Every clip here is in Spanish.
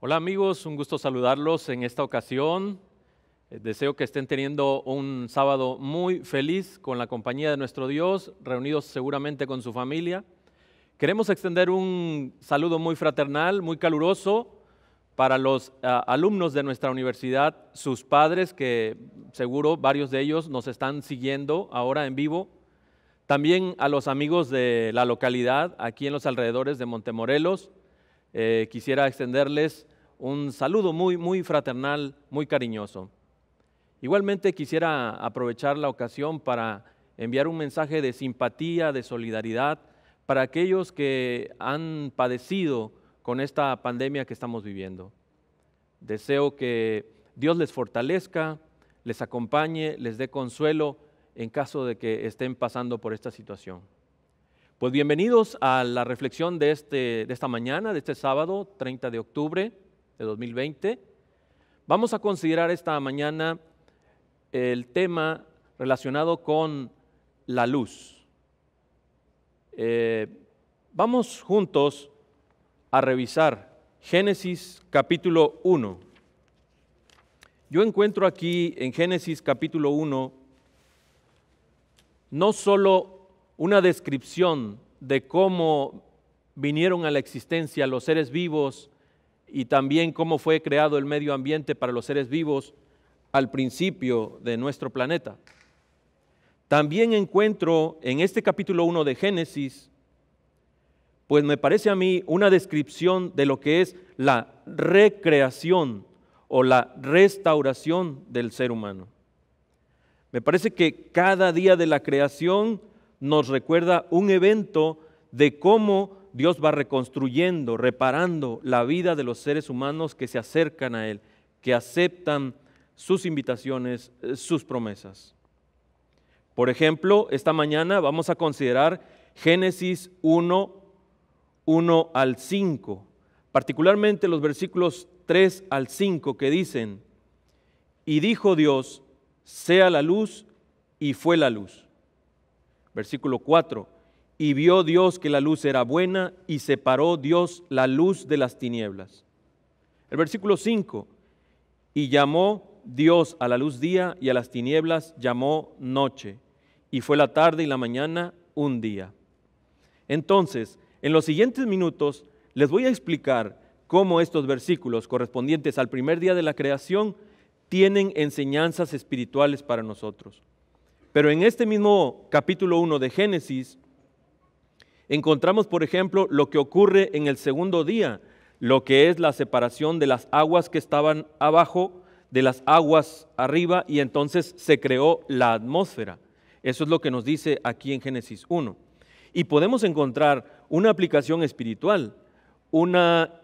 Hola amigos, un gusto saludarlos en esta ocasión. Eh, deseo que estén teniendo un sábado muy feliz con la compañía de nuestro Dios, reunidos seguramente con su familia. Queremos extender un saludo muy fraternal, muy caluroso para los ah, alumnos de nuestra universidad, sus padres, que seguro varios de ellos nos están siguiendo ahora en vivo. También a los amigos de la localidad, aquí en los alrededores de Montemorelos eh, quisiera extenderles un saludo muy, muy fraternal, muy cariñoso. Igualmente quisiera aprovechar la ocasión para enviar un mensaje de simpatía, de solidaridad para aquellos que han padecido con esta pandemia que estamos viviendo. Deseo que Dios les fortalezca, les acompañe, les dé consuelo en caso de que estén pasando por esta situación. Pues bienvenidos a la reflexión de, este, de esta mañana, de este sábado 30 de octubre de 2020. Vamos a considerar esta mañana el tema relacionado con la luz. Eh, vamos juntos a revisar Génesis capítulo 1. Yo encuentro aquí en Génesis capítulo 1 no solo una descripción de cómo vinieron a la existencia los seres vivos y también cómo fue creado el medio ambiente para los seres vivos al principio de nuestro planeta. También encuentro en este capítulo 1 de Génesis, pues me parece a mí una descripción de lo que es la recreación o la restauración del ser humano. Me parece que cada día de la creación nos recuerda un evento de cómo Dios va reconstruyendo, reparando la vida de los seres humanos que se acercan a Él, que aceptan sus invitaciones, eh, sus promesas. Por ejemplo, esta mañana vamos a considerar Génesis 1, 1 al 5, particularmente los versículos 3 al 5 que dicen, y dijo Dios, sea la luz, y fue la luz. Versículo 4. Y vio Dios que la luz era buena y separó Dios la luz de las tinieblas. El versículo 5. Y llamó Dios a la luz día y a las tinieblas llamó noche. Y fue la tarde y la mañana un día. Entonces, en los siguientes minutos les voy a explicar cómo estos versículos correspondientes al primer día de la creación tienen enseñanzas espirituales para nosotros. Pero en este mismo capítulo 1 de Génesis, encontramos, por ejemplo, lo que ocurre en el segundo día, lo que es la separación de las aguas que estaban abajo de las aguas arriba y entonces se creó la atmósfera. Eso es lo que nos dice aquí en Génesis 1. Y podemos encontrar una aplicación espiritual, una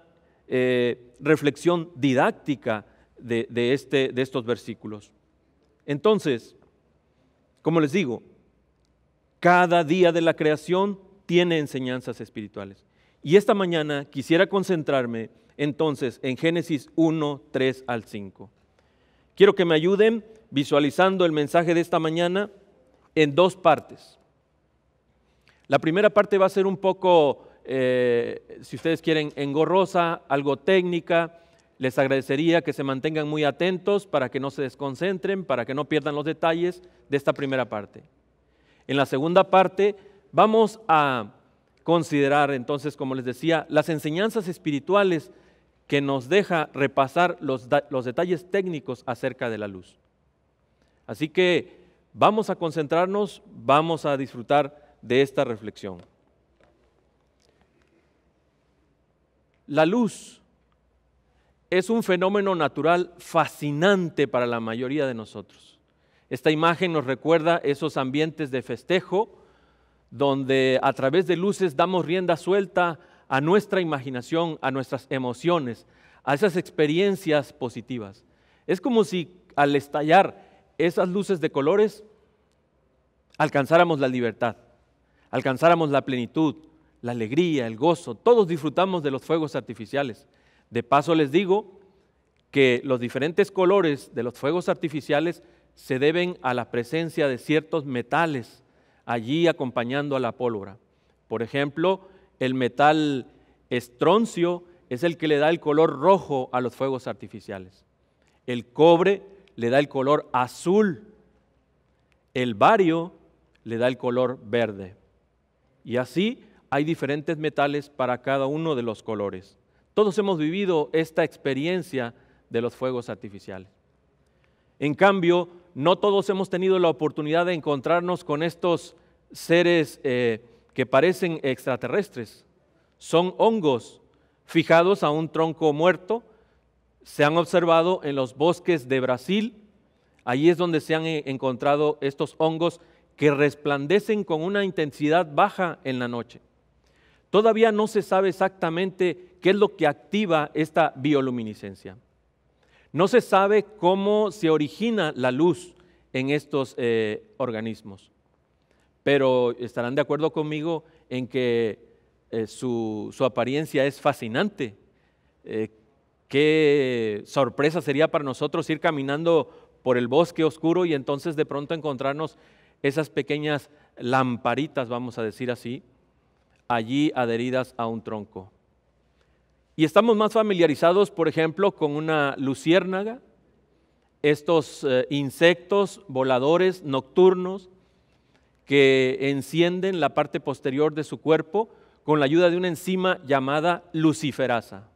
eh, reflexión didáctica de, este, de estos versículos. Entonces, como les digo, cada día de la creación tiene enseñanzas espirituales. Y esta mañana quisiera concentrarme entonces en Génesis 1, 3 al 5. Quiero que me ayuden visualizando el mensaje de esta mañana en dos partes. La primera parte va a ser un poco, eh, si ustedes quieren, engorrosa, algo técnica, les agradecería que se mantengan muy atentos para que no se desconcentren, para que no pierdan los detalles de esta primera parte. En la segunda parte vamos a considerar entonces, como les decía, las enseñanzas espirituales que nos deja repasar los, los detalles técnicos acerca de la luz. Así que vamos a concentrarnos, vamos a disfrutar de esta reflexión. La luz es un fenómeno natural fascinante para la mayoría de nosotros. Esta imagen nos recuerda esos ambientes de festejo donde a través de luces damos rienda suelta a nuestra imaginación, a nuestras emociones, a esas experiencias positivas. Es como si al estallar esas luces de colores alcanzáramos la libertad, alcanzáramos la plenitud, la alegría, el gozo. Todos disfrutamos de los fuegos artificiales. De paso les digo que los diferentes colores de los fuegos artificiales se deben a la presencia de ciertos metales allí acompañando a la pólvora. Por ejemplo, el metal estroncio es el que le da el color rojo a los fuegos artificiales. El cobre le da el color azul. El bario le da el color verde. Y así hay diferentes metales para cada uno de los colores. Todos hemos vivido esta experiencia de los fuegos artificiales. En cambio, no todos hemos tenido la oportunidad de encontrarnos con estos seres eh, que parecen extraterrestres. Son hongos fijados a un tronco muerto. Se han observado en los bosques de Brasil. Allí es donde se han eh, encontrado estos hongos que resplandecen con una intensidad baja en la noche. Todavía no se sabe exactamente qué es lo que activa esta bioluminiscencia. No se sabe cómo se origina la luz en estos eh, organismos, pero estarán de acuerdo conmigo en que eh, su, apariencia es fascinante. Eh, qué sorpresa sería para nosotros ir caminando por el bosque oscuro y entonces de pronto encontrarnos esas pequeñas lamparitas, vamos a decir así, allí adheridas a un tronco. Y estamos más familiarizados, por ejemplo, con una luciérnaga, estos eh, insectos voladores nocturnos que encienden la parte posterior de su cuerpo con la ayuda de una enzima llamada luciferasa.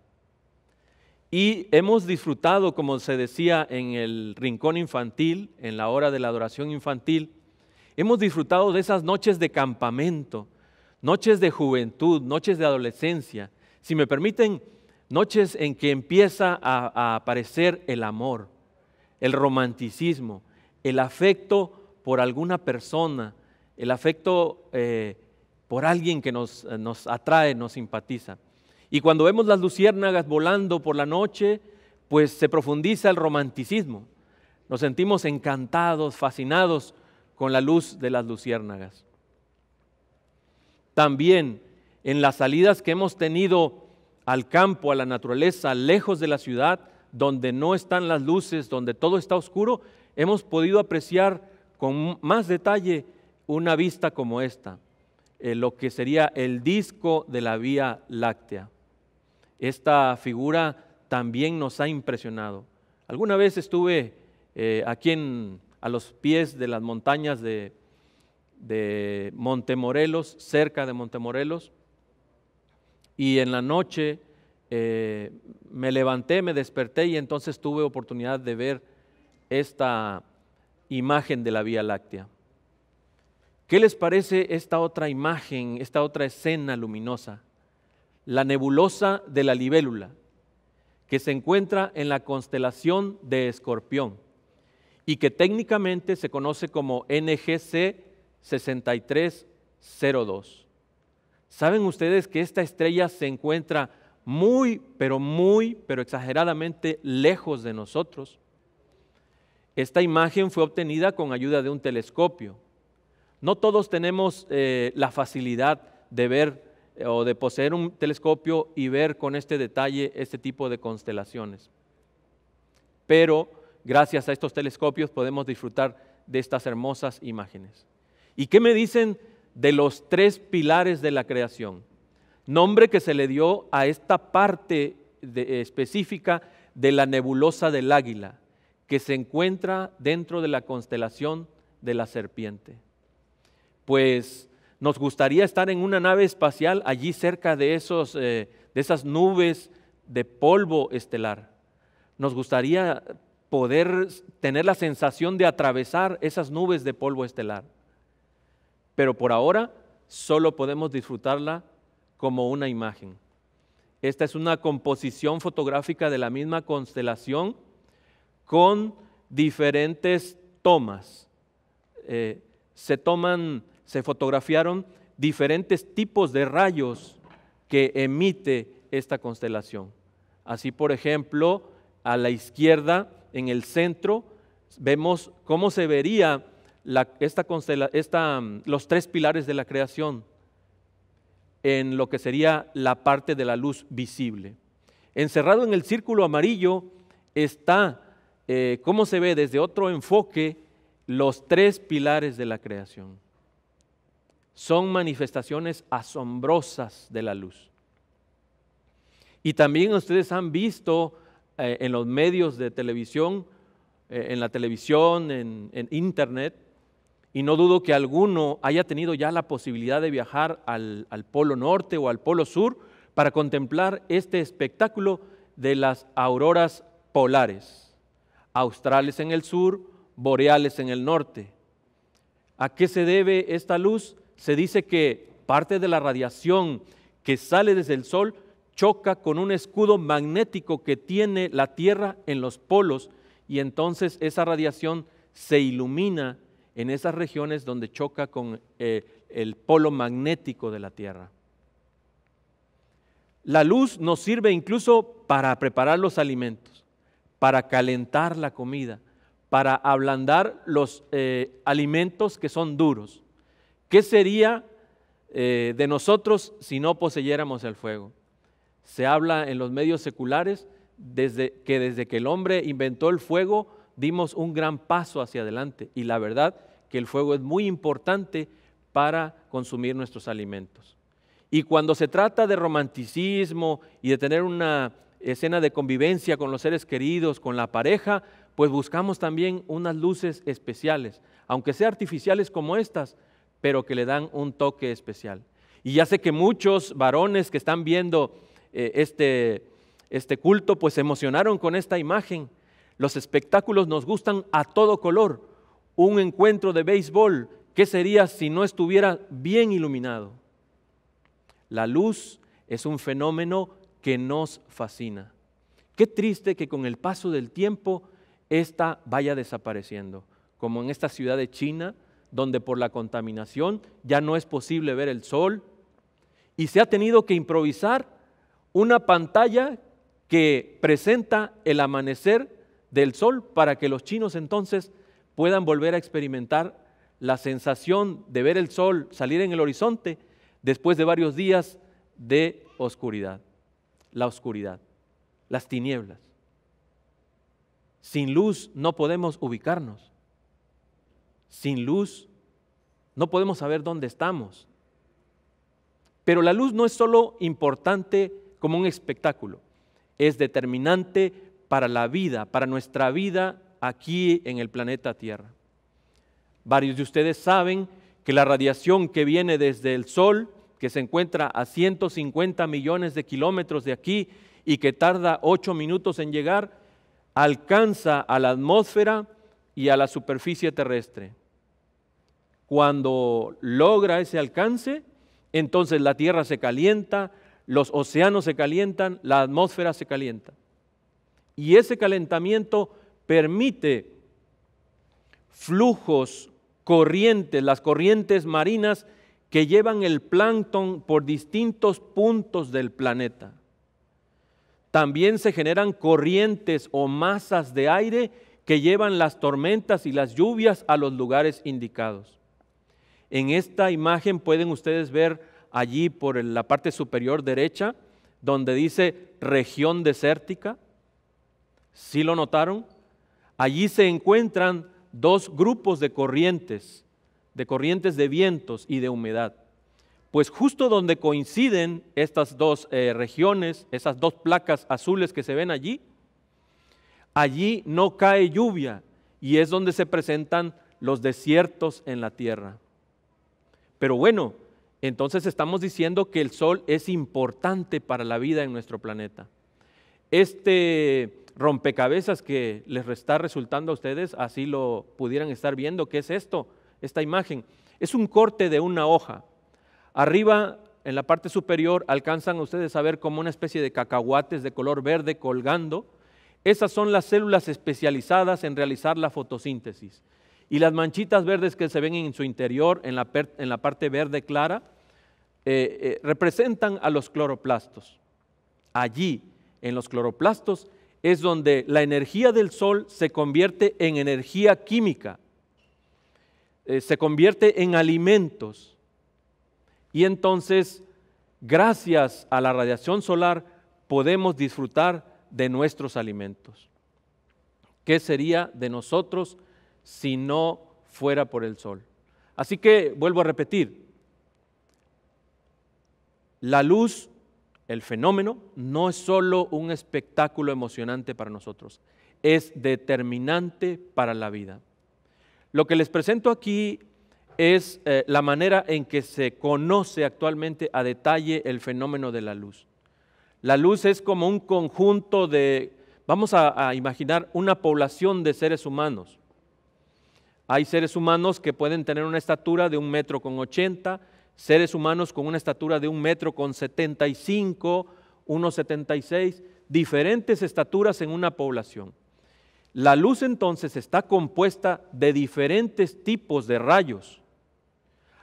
Y hemos disfrutado, como se decía en el rincón infantil, en la hora de la adoración infantil, hemos disfrutado de esas noches de campamento, noches de juventud, noches de adolescencia, si me permiten, noches en que empieza a, aparecer el amor, el romanticismo, el afecto por alguna persona, el afecto eh, por alguien que nos, eh, nos atrae, nos simpatiza. Y cuando vemos las luciérnagas volando por la noche, pues se profundiza el romanticismo. Nos sentimos encantados, fascinados con la luz de las luciérnagas. También en las salidas que hemos tenido al campo, a la naturaleza, lejos de la ciudad, donde no están las luces, donde todo está oscuro, hemos podido apreciar con más detalle una vista como esta, eh, lo que sería el disco de la Vía Láctea. Esta figura también nos ha impresionado. Alguna vez estuve eh, aquí a los pies de las montañas de, de Montemorelos, cerca de Montemorelos, y en la noche eh, me levanté, me desperté y entonces tuve oportunidad de ver esta imagen de la Vía Láctea. ¿Qué les parece esta otra imagen, esta otra escena luminosa? La nebulosa de la libélula, que se encuentra en la constelación de Escorpión y que técnicamente se conoce como NGC 6302. ¿Saben ustedes que esta estrella se encuentra muy, pero muy, pero exageradamente lejos de nosotros? Esta imagen fue obtenida con ayuda de un telescopio. No todos tenemos eh, la facilidad de ver eh, o de poseer un telescopio y ver con este detalle este tipo de constelaciones. Pero gracias a estos telescopios podemos disfrutar de estas hermosas imágenes. ¿Y qué me dicen de los tres pilares de la creación, nombre que se le dio a esta parte específica de la nebulosa del águila, que se encuentra dentro de la constelación de la serpiente. Pues nos gustaría estar en una nave espacial allí cerca de eh, esas nubes de polvo estelar. Nos gustaría poder tener la sensación de atravesar esas nubes de polvo estelar pero por ahora solo podemos disfrutarla como una imagen. Esta es una composición fotográfica de la misma constelación con diferentes tomas. Eh, se toman, se fotografiaron diferentes tipos de rayos que emite esta constelación. Así, por ejemplo, a la izquierda, en el centro, vemos cómo se vería Mm, los tres pilares de la creación en lo que sería la parte de la luz visible. Encerrado en el círculo amarillo está, eh, como se ve desde otro enfoque, los tres pilares de la creación. Son manifestaciones asombrosas de la luz. Y también ustedes han visto eh, en los medios de televisión, eh, en la televisión, en internet, y no dudo que alguno haya tenido ya la posibilidad de viajar al, Polo Norte o al Polo Sur para contemplar este espectáculo de las auroras polares, australes en el sur, boreales en el norte. ¿A qué se debe esta luz? Se dice que parte de la radiación que sale desde el Sol choca con un escudo magnético que tiene la Tierra en los polos y entonces esa radiación se ilumina en esas regiones donde choca con eh, el polo magnético de la Tierra. La luz nos sirve incluso para preparar los alimentos, para calentar la comida, para ablandar los eh, alimentos que son duros. ¿Qué sería eh, de nosotros si no poseyéramos el fuego? Se habla en los medios seculares desde, que desde que el hombre inventó el fuego dimos un gran paso hacia adelante y la verdad que el fuego es muy importante para consumir nuestros alimentos. Y cuando se trata de romanticismo y de tener una escena de convivencia con los seres queridos, con la pareja, pues buscamos también unas luces especiales, aunque sean artificiales como estas, pero que le dan un toque especial. Y ya sé que muchos varones que están viendo eh, este, este culto, pues se emocionaron con esta imagen. Los espectáculos nos gustan a todo color, un encuentro de béisbol, ¿qué sería si no estuviera bien iluminado? La luz es un fenómeno que nos fascina. Qué triste que con el paso del tiempo esta vaya desapareciendo, como en esta ciudad de China, donde por la contaminación ya no es posible ver el sol y se ha tenido que improvisar una pantalla que presenta el amanecer del sol para que los chinos entonces puedan volver a experimentar la sensación de ver el sol salir en el horizonte después de varios días de oscuridad. La oscuridad, las tinieblas. Sin luz no podemos ubicarnos. Sin luz no podemos saber dónde estamos. Pero la luz no es solo importante como un espectáculo, es determinante para la vida, para nuestra vida aquí en el planeta Tierra. Varios de ustedes saben que la radiación que viene desde el Sol, que se encuentra a 150 millones de kilómetros de aquí y que tarda 8 minutos en llegar, alcanza a la atmósfera y a la superficie terrestre. Cuando logra ese alcance, entonces la Tierra se calienta, los océanos se calientan, la atmósfera se calienta. Y ese calentamiento permite flujos, corrientes, las corrientes marinas que llevan el plancton por distintos puntos del planeta. También se generan corrientes o masas de aire que llevan las tormentas y las lluvias a los lugares indicados. En esta imagen pueden ustedes ver allí por la parte superior derecha, donde dice región desértica. ¿Sí lo notaron? Allí se encuentran dos grupos de corrientes, de corrientes de vientos y de humedad. Pues justo donde coinciden estas dos eh, regiones, esas dos placas azules que se ven allí, allí no cae lluvia y es donde se presentan los desiertos en la tierra. Pero bueno, entonces estamos diciendo que el sol es importante para la vida en nuestro planeta. Este rompecabezas que les está resultando a ustedes, así lo pudieran estar viendo, ¿qué es esto? Esta imagen. Es un corte de una hoja. Arriba, en la parte superior, alcanzan ustedes a ver como una especie de cacahuates de color verde colgando. Esas son las células especializadas en realizar la fotosíntesis. Y las manchitas verdes que se ven en su interior, en la, en la parte verde clara, eh, eh, representan a los cloroplastos. Allí, en los cloroplastos, es donde la energía del sol se convierte en energía química, eh, se convierte en alimentos. Y entonces, gracias a la radiación solar, podemos disfrutar de nuestros alimentos. ¿Qué sería de nosotros si no fuera por el sol? Así que vuelvo a repetir, la luz el fenómeno no es solo un espectáculo emocionante para nosotros, es determinante para la vida. Lo que les presento aquí es eh, la manera en que se conoce actualmente a detalle el fenómeno de la luz. La luz es como un conjunto de, vamos a, a imaginar, una población de seres humanos. Hay seres humanos que pueden tener una estatura de un metro con ochenta, seres humanos con una estatura de un metro con 75, 1,76, diferentes estaturas en una población. La luz entonces está compuesta de diferentes tipos de rayos.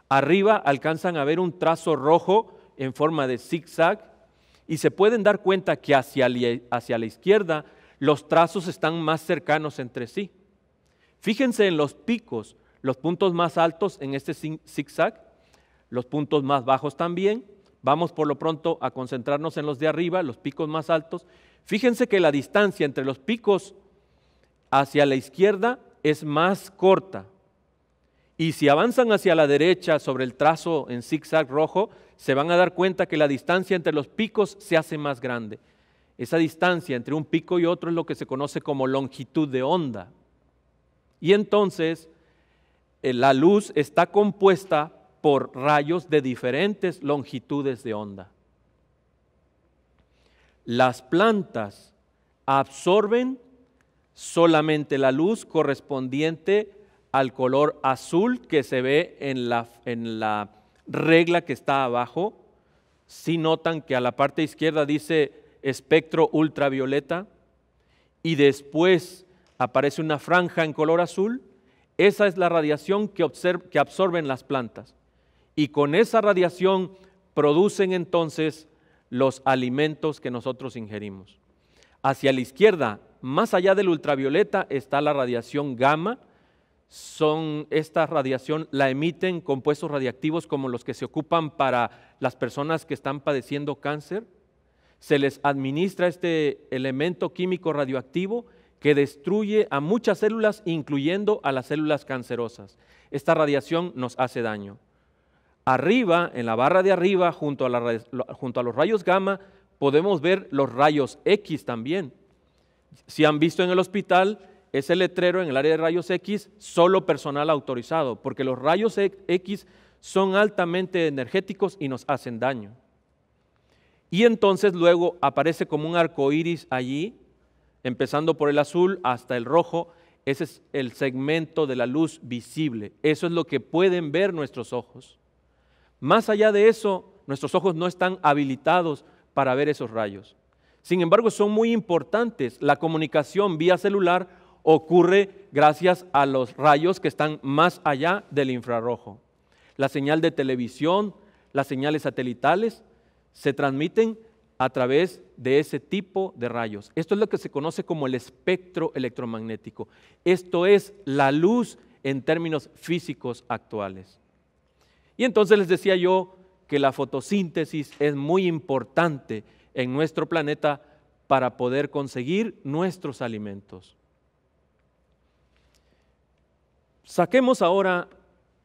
Arriba alcanzan a ver un trazo rojo en forma de zigzag y se pueden dar cuenta que hacia, hacia la izquierda los trazos están más cercanos entre sí. Fíjense en los picos, los puntos más altos en este zigzag los puntos más bajos también. Vamos por lo pronto a concentrarnos en los de arriba, los picos más altos. Fíjense que la distancia entre los picos hacia la izquierda es más corta. Y si avanzan hacia la derecha sobre el trazo en zigzag rojo, se van a dar cuenta que la distancia entre los picos se hace más grande. Esa distancia entre un pico y otro es lo que se conoce como longitud de onda. Y entonces eh, la luz está compuesta por rayos de diferentes longitudes de onda. Las plantas absorben solamente la luz correspondiente al color azul que se ve en la, en la regla que está abajo. Si notan que a la parte izquierda dice espectro ultravioleta y después aparece una franja en color azul, esa es la radiación que, que absorben las plantas y con esa radiación producen entonces los alimentos que nosotros ingerimos. Hacia la izquierda, más allá del ultravioleta, está la radiación gamma. Son esta radiación la emiten compuestos radiactivos como los que se ocupan para las personas que están padeciendo cáncer. Se les administra este elemento químico radioactivo que destruye a muchas células, incluyendo a las células cancerosas. Esta radiación nos hace daño. Arriba, en la barra de arriba, junto a, los rayos gamma, podemos ver los rayos X también. Si han visto en el hospital, ese letrero en el área de rayos X, solo personal autorizado, porque los rayos e, X son altamente energéticos y nos hacen daño. Y entonces luego aparece como un arco iris allí, empezando por el azul hasta el rojo, ese es el segmento de la luz visible. Eso es lo que pueden ver nuestros ojos. Más allá de eso, nuestros ojos no están habilitados para ver esos rayos. Sin embargo, son muy importantes. La comunicación vía celular ocurre gracias a los rayos que están más allá del infrarrojo. La señal de televisión, las señales satelitales, se transmiten a través de ese tipo de rayos. Esto es lo que se conoce como el espectro electromagnético. Esto es la luz en términos físicos actuales. Y entonces les decía yo que la fotosíntesis es muy importante en nuestro planeta para poder conseguir nuestros alimentos. Saquemos ahora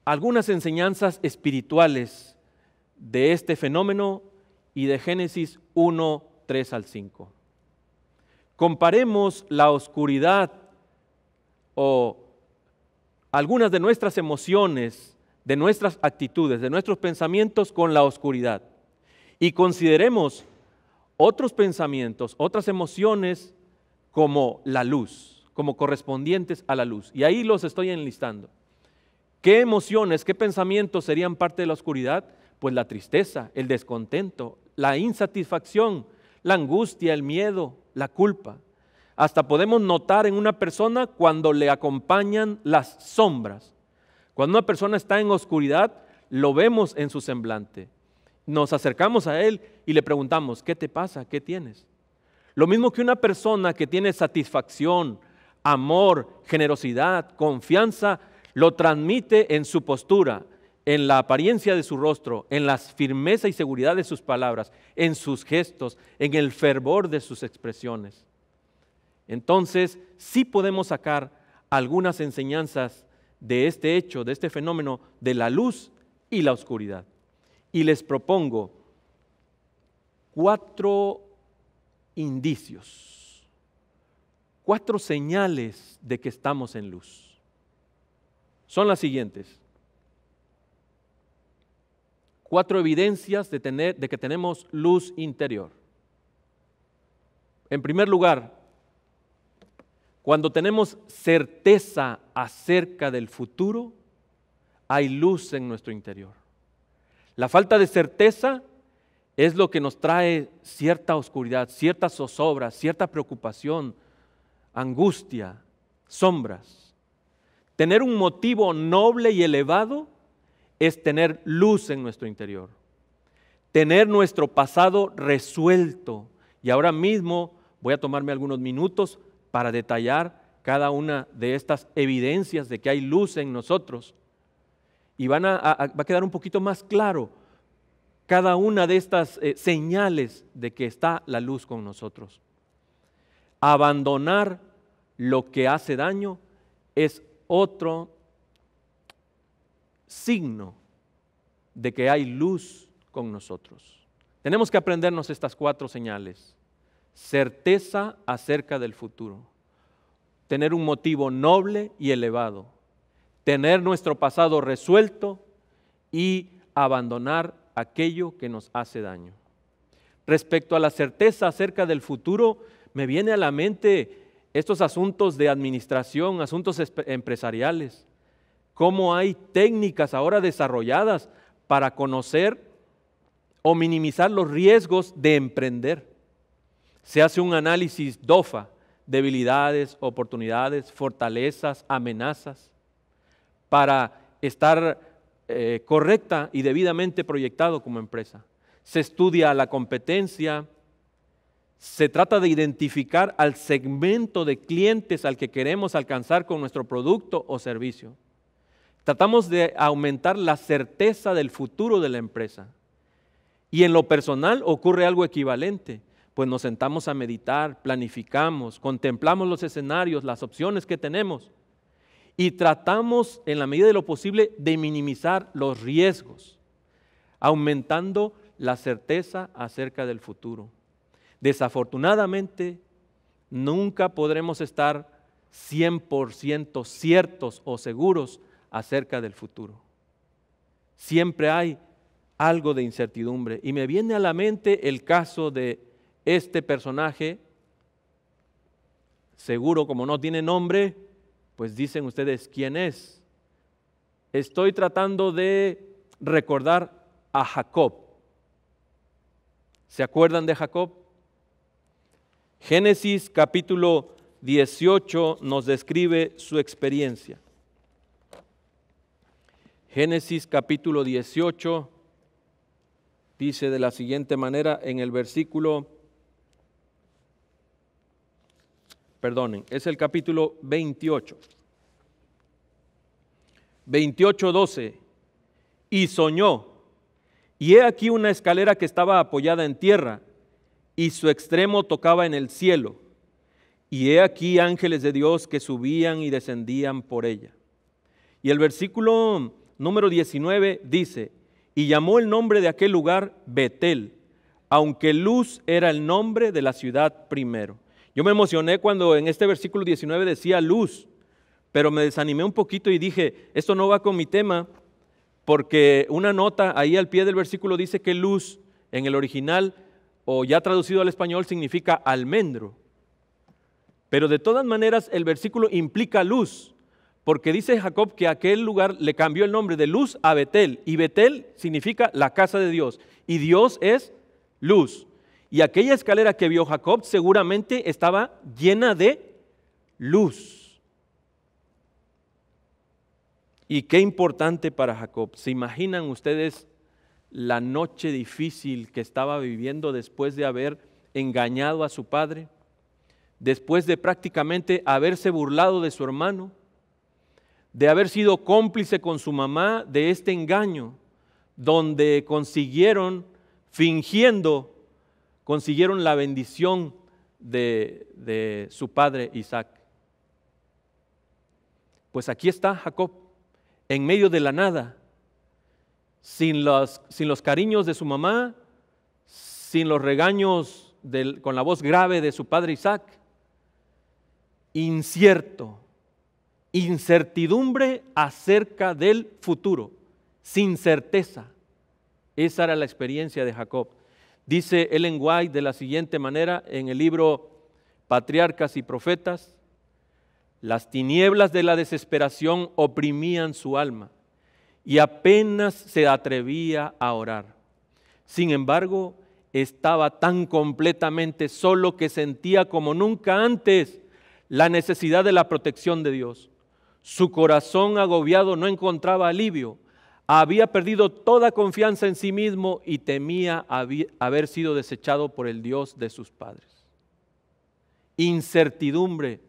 algunas enseñanzas espirituales de este fenómeno y de Génesis 1, 3 al 5. Comparemos la oscuridad o algunas de nuestras emociones de nuestras actitudes, de nuestros pensamientos con la oscuridad. Y consideremos otros pensamientos, otras emociones como la luz, como correspondientes a la luz. Y ahí los estoy enlistando. ¿Qué emociones, qué pensamientos serían parte de la oscuridad? Pues la tristeza, el descontento, la insatisfacción, la angustia, el miedo, la culpa. Hasta podemos notar en una persona cuando le acompañan las sombras cuando una persona está en oscuridad, lo vemos en su semblante. Nos acercamos a él y le preguntamos, ¿qué te pasa? ¿Qué tienes? Lo mismo que una persona que tiene satisfacción, amor, generosidad, confianza, lo transmite en su postura, en la apariencia de su rostro, en la firmeza y seguridad de sus palabras, en sus gestos, en el fervor de sus expresiones. Entonces, sí podemos sacar algunas enseñanzas de este hecho, de este fenómeno de la luz y la oscuridad. Y les propongo cuatro indicios, cuatro señales de que estamos en luz. Son las siguientes. Cuatro evidencias de, tener, de que tenemos luz interior. En primer lugar, cuando tenemos certeza acerca del futuro, hay luz en nuestro interior. La falta de certeza es lo que nos trae cierta oscuridad, cierta zozobra, cierta preocupación, angustia, sombras. Tener un motivo noble y elevado es tener luz en nuestro interior, tener nuestro pasado resuelto. Y ahora mismo voy a tomarme algunos minutos para detallar cada una de estas evidencias de que hay luz en nosotros. Y van a, va a quedar un poquito más claro cada una de estas eh, señales de que está la luz con nosotros. Abandonar lo que hace daño es otro signo de que hay luz con nosotros. Tenemos que aprendernos estas cuatro señales certeza acerca del futuro, tener un motivo noble y elevado, tener nuestro pasado resuelto y abandonar aquello que nos hace daño. Respecto a la certeza acerca del futuro, me viene a la mente estos asuntos de administración, asuntos empresariales, cómo hay técnicas ahora desarrolladas para conocer o minimizar los riesgos de emprender. Se hace un análisis DOFA, debilidades, oportunidades, fortalezas, amenazas, para estar eh, correcta y debidamente proyectado como empresa. Se estudia la competencia, se trata de identificar al segmento de clientes al que queremos alcanzar con nuestro producto o servicio. Tratamos de aumentar la certeza del futuro de la empresa. Y en lo personal ocurre algo equivalente pues nos sentamos a meditar, planificamos, contemplamos los escenarios, las opciones que tenemos y tratamos en la medida de lo posible de minimizar los riesgos, aumentando la certeza acerca del futuro. Desafortunadamente, nunca podremos estar 100% ciertos o seguros acerca del futuro. Siempre hay algo de incertidumbre. Y me viene a la mente el caso de este personaje, seguro como no tiene nombre, pues dicen ustedes quién es. Estoy tratando de recordar a Jacob. ¿Se acuerdan de Jacob? Génesis capítulo 18 nos describe su experiencia. Génesis capítulo 18 dice de la siguiente manera en el versículo perdonen, es el capítulo 28. 28, 12. Y soñó, y he aquí una escalera que estaba apoyada en tierra, y su extremo tocaba en el cielo, y he aquí ángeles de Dios que subían y descendían por ella. Y el versículo número 19 dice, y llamó el nombre de aquel lugar Betel, aunque luz era el nombre de la ciudad primero. Yo me emocioné cuando en este versículo 19 decía luz, pero me desanimé un poquito y dije, esto no va con mi tema, porque una nota ahí al pie del versículo dice que luz en el original o ya traducido al español significa almendro. Pero de todas maneras el versículo implica luz, porque dice Jacob que aquel lugar le cambió el nombre de luz a Betel, y Betel significa la casa de Dios, y Dios es luz. Y aquella escalera que vio Jacob seguramente estaba llena de luz. Y qué importante para Jacob. ¿Se imaginan ustedes la noche difícil que estaba viviendo después de haber engañado a su padre? Después de prácticamente haberse burlado de su hermano? de haber sido cómplice con su mamá de este engaño, donde consiguieron, fingiendo consiguieron la bendición de, su padre Isaac. Pues aquí está Jacob, en medio de la nada, sin los, sin los cariños de su mamá, sin los regaños con la voz grave de su padre Isaac, incierto, incertidumbre acerca del futuro, sin certeza. Esa era la experiencia de Jacob. Dice Ellen White de la siguiente manera en el libro Patriarcas y Profetas, las tinieblas de la desesperación oprimían su alma y apenas se atrevía a orar. Sin embargo, estaba tan completamente solo que sentía como nunca antes la necesidad de la protección de Dios. Su corazón agobiado no encontraba alivio había perdido toda confianza en sí mismo y temía haber sido desechado por el Dios de sus padres. Incertidumbre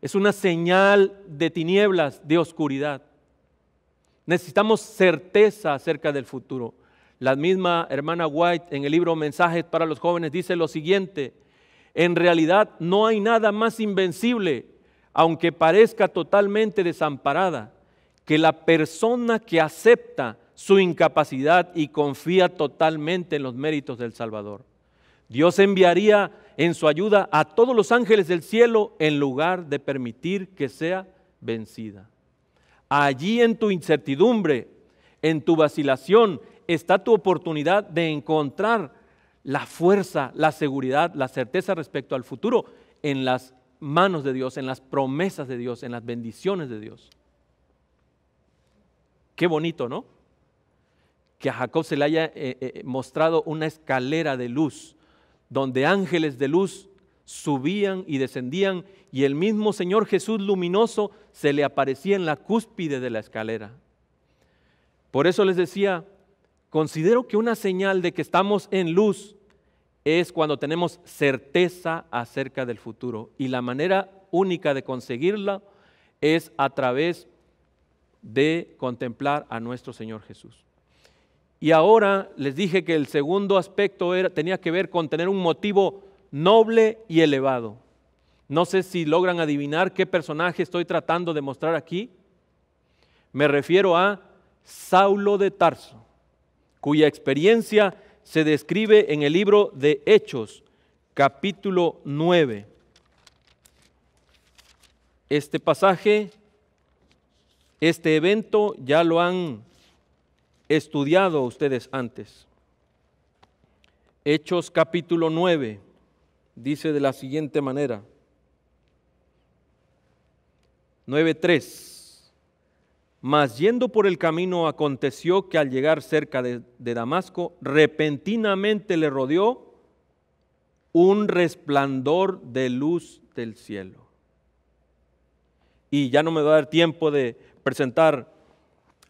es una señal de tinieblas, de oscuridad. Necesitamos certeza acerca del futuro. La misma hermana White en el libro Mensajes para los jóvenes dice lo siguiente, en realidad no hay nada más invencible, aunque parezca totalmente desamparada que la persona que acepta su incapacidad y confía totalmente en los méritos del Salvador. Dios enviaría en su ayuda a todos los ángeles del cielo en lugar de permitir que sea vencida. Allí en tu incertidumbre, en tu vacilación, está tu oportunidad de encontrar la fuerza, la seguridad, la certeza respecto al futuro en las manos de Dios, en las promesas de Dios, en las bendiciones de Dios. Qué bonito, ¿no? Que a Jacob se le haya eh, eh, eh, mostrado una escalera de luz, donde ángeles de luz subían y descendían, y el mismo Señor Jesús luminoso se le aparecía en la cúspide de la escalera. Por eso les decía, considero que una señal de que estamos en luz es cuando tenemos certeza acerca del futuro, y la manera única de conseguirla es a través de de contemplar a nuestro Señor Jesús. Y ahora les dije que el segundo aspecto era, tenía que ver con tener un motivo noble y elevado. No sé si logran adivinar qué personaje estoy tratando de mostrar aquí. Me refiero a Saulo de Tarso, cuya experiencia se describe en el libro de Hechos, capítulo 9. Este pasaje este evento ya lo han estudiado ustedes antes. Hechos capítulo 9 dice de la siguiente manera. 9.3. Mas yendo por el camino aconteció que al llegar cerca de, de Damasco, repentinamente le rodeó un resplandor de luz del cielo. Y ya no me va a dar tiempo de presentar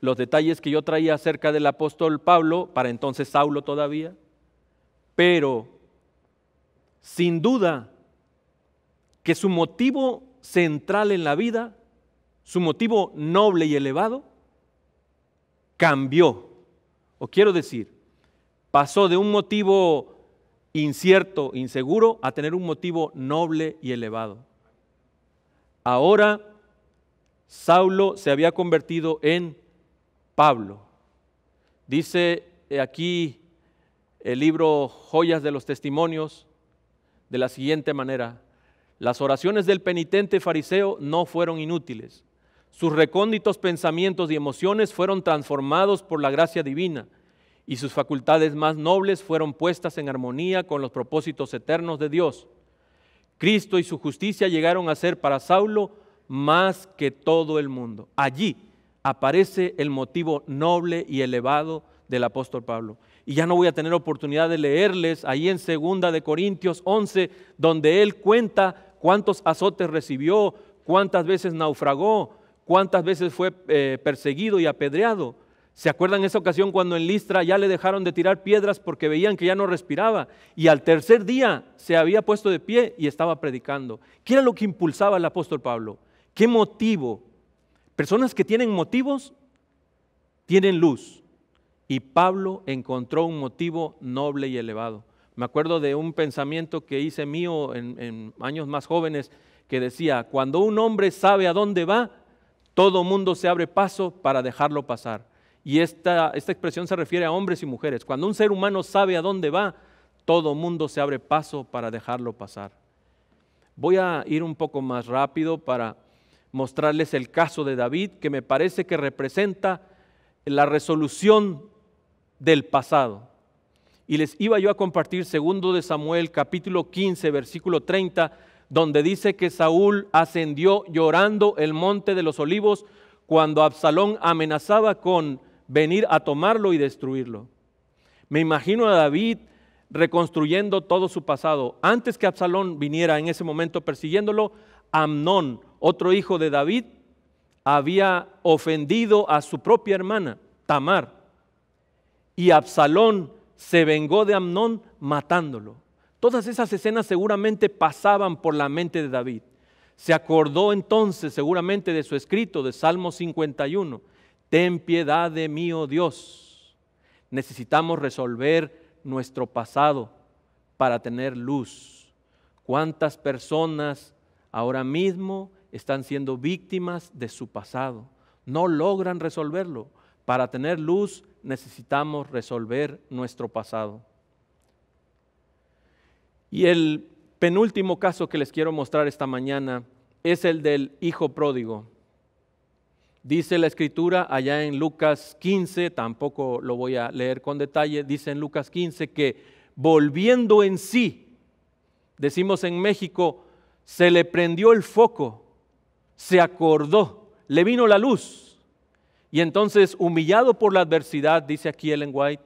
los detalles que yo traía acerca del apóstol Pablo, para entonces Saulo todavía, pero sin duda que su motivo central en la vida, su motivo noble y elevado, cambió. O quiero decir, pasó de un motivo incierto, inseguro, a tener un motivo noble y elevado. Ahora Saulo se había convertido en Pablo. Dice eh, aquí el libro Joyas de los Testimonios de la siguiente manera. Las oraciones del penitente fariseo no fueron inútiles. Sus recónditos pensamientos y emociones fueron transformados por la gracia divina y sus facultades más nobles fueron puestas en armonía con los propósitos eternos de Dios. Cristo y su justicia llegaron a ser para Saulo más que todo el mundo. Allí aparece el motivo noble y elevado del apóstol Pablo. Y ya no voy a tener oportunidad de leerles ahí en segunda de Corintios 11, donde él cuenta cuántos azotes recibió, cuántas veces naufragó, cuántas veces fue eh, perseguido y apedreado. ¿Se acuerdan esa ocasión cuando en Listra ya le dejaron de tirar piedras porque veían que ya no respiraba? Y al tercer día se había puesto de pie y estaba predicando. ¿Qué era lo que impulsaba al apóstol Pablo? ¿Qué motivo? Personas que tienen motivos tienen luz. Y Pablo encontró un motivo noble y elevado. Me acuerdo de un pensamiento que hice mío en, años más jóvenes que decía, cuando un hombre sabe a dónde va, todo mundo se abre paso para dejarlo pasar. Y esta, esta expresión se refiere a hombres y mujeres. Cuando un ser humano sabe a dónde va, todo mundo se abre paso para dejarlo pasar. Voy a ir un poco más rápido para mostrarles el caso de David, que me parece que representa la resolución del pasado. Y les iba yo a compartir segundo de Samuel capítulo 15 versículo 30, donde dice que Saúl ascendió llorando el monte de los olivos cuando Absalón amenazaba con venir a tomarlo y destruirlo. Me imagino a David reconstruyendo todo su pasado. Antes que Absalón viniera en ese momento persiguiéndolo, Amnón otro hijo de David, había ofendido a su propia hermana, Tamar. Y Absalón se vengó de Amnón matándolo. Todas esas escenas seguramente pasaban por la mente de David. Se acordó entonces seguramente de su escrito de Salmo 51. Ten piedad de mí, oh Dios. Necesitamos resolver nuestro pasado para tener luz. ¿Cuántas personas ahora mismo están siendo víctimas de su pasado. No logran resolverlo. Para tener luz necesitamos resolver nuestro pasado. Y el penúltimo caso que les quiero mostrar esta mañana es el del hijo pródigo. Dice la escritura allá en Lucas 15, tampoco lo voy a leer con detalle, dice en Lucas 15 que volviendo en sí, decimos en México, se le prendió el foco se acordó, le vino la luz. Y entonces, humillado por la adversidad, dice aquí Ellen White,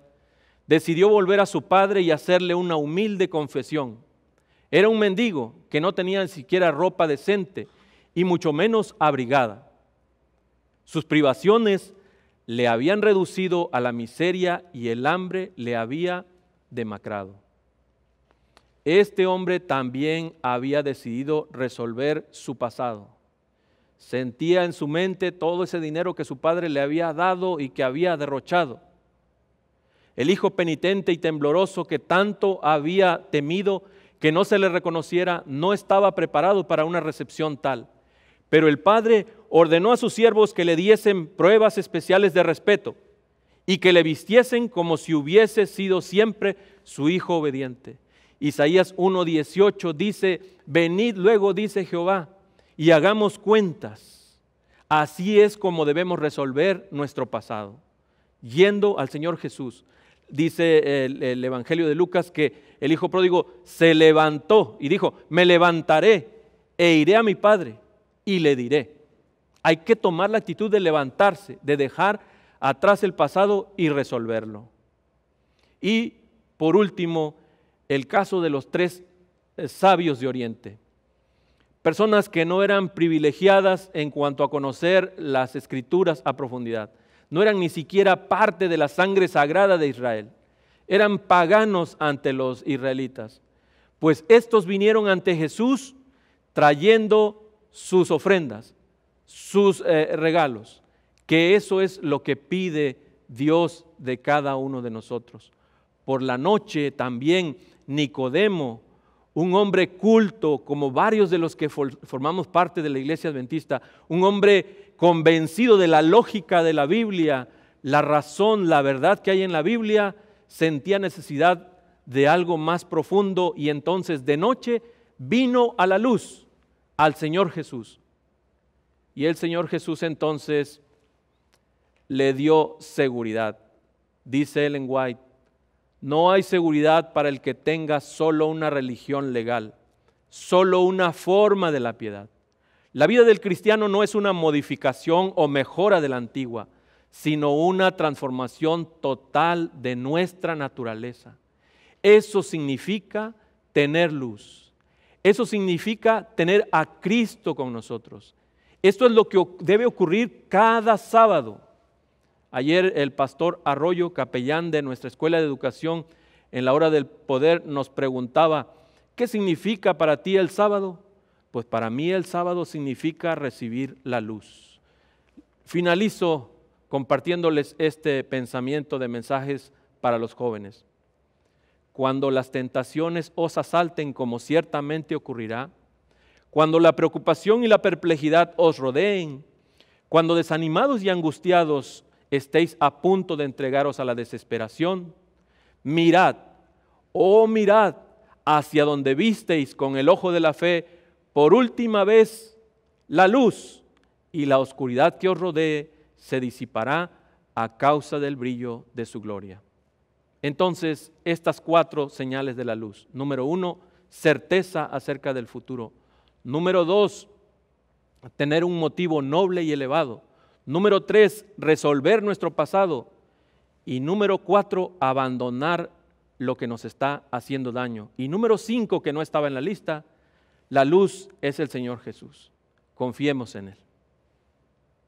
decidió volver a su padre y hacerle una humilde confesión. Era un mendigo que no tenía ni siquiera ropa decente y mucho menos abrigada. Sus privaciones le habían reducido a la miseria y el hambre le había demacrado. Este hombre también había decidido resolver su pasado Sentía en su mente todo ese dinero que su padre le había dado y que había derrochado. El hijo penitente y tembloroso que tanto había temido que no se le reconociera, no estaba preparado para una recepción tal. Pero el padre ordenó a sus siervos que le diesen pruebas especiales de respeto y que le vistiesen como si hubiese sido siempre su hijo obediente. Isaías 1.18 dice, venid luego, dice Jehová, y hagamos cuentas. Así es como debemos resolver nuestro pasado, yendo al Señor Jesús. Dice el, Evangelio de Lucas que el Hijo Pródigo se levantó y dijo, me levantaré e iré a mi Padre y le diré. Hay que tomar la actitud de levantarse, de dejar atrás el pasado y resolverlo. Y por último, el caso de los tres eh, sabios de Oriente personas que no eran privilegiadas en cuanto a conocer las escrituras a profundidad. No eran ni siquiera parte de la sangre sagrada de Israel. Eran paganos ante los israelitas. Pues estos vinieron ante Jesús trayendo sus ofrendas, sus eh, regalos, que eso es lo que pide Dios de cada uno de nosotros. Por la noche también Nicodemo, un hombre culto como varios de los que formamos parte de la iglesia adventista, un hombre convencido de la lógica de la Biblia, la razón, la verdad que hay en la Biblia, sentía necesidad de algo más profundo y entonces de noche vino a la luz al Señor Jesús. Y el Señor Jesús entonces le dio seguridad. Dice Ellen White, no hay seguridad para el que tenga solo una religión legal, solo una forma de la piedad. La vida del cristiano no es una modificación o mejora de la antigua, sino una transformación total de nuestra naturaleza. Eso significa tener luz. Eso significa tener a Cristo con nosotros. Esto es lo que debe ocurrir cada sábado. Ayer el pastor Arroyo, capellán de nuestra escuela de educación, en la hora del poder nos preguntaba, ¿qué significa para ti el sábado? Pues para mí el sábado significa recibir la luz. Finalizo compartiéndoles este pensamiento de mensajes para los jóvenes. Cuando las tentaciones os asalten, como ciertamente ocurrirá, cuando la preocupación y la perplejidad os rodeen, cuando desanimados y angustiados estéis a punto de entregaros a la desesperación, mirad, oh mirad hacia donde visteis con el ojo de la fe por última vez la luz y la oscuridad que os rodee se disipará a causa del brillo de su gloria. Entonces, estas cuatro señales de la luz. Número uno, certeza acerca del futuro. Número dos, tener un motivo noble y elevado. Número tres, resolver nuestro pasado. Y número cuatro, abandonar lo que nos está haciendo daño. Y número cinco, que no estaba en la lista, la luz es el Señor Jesús. Confiemos en Él.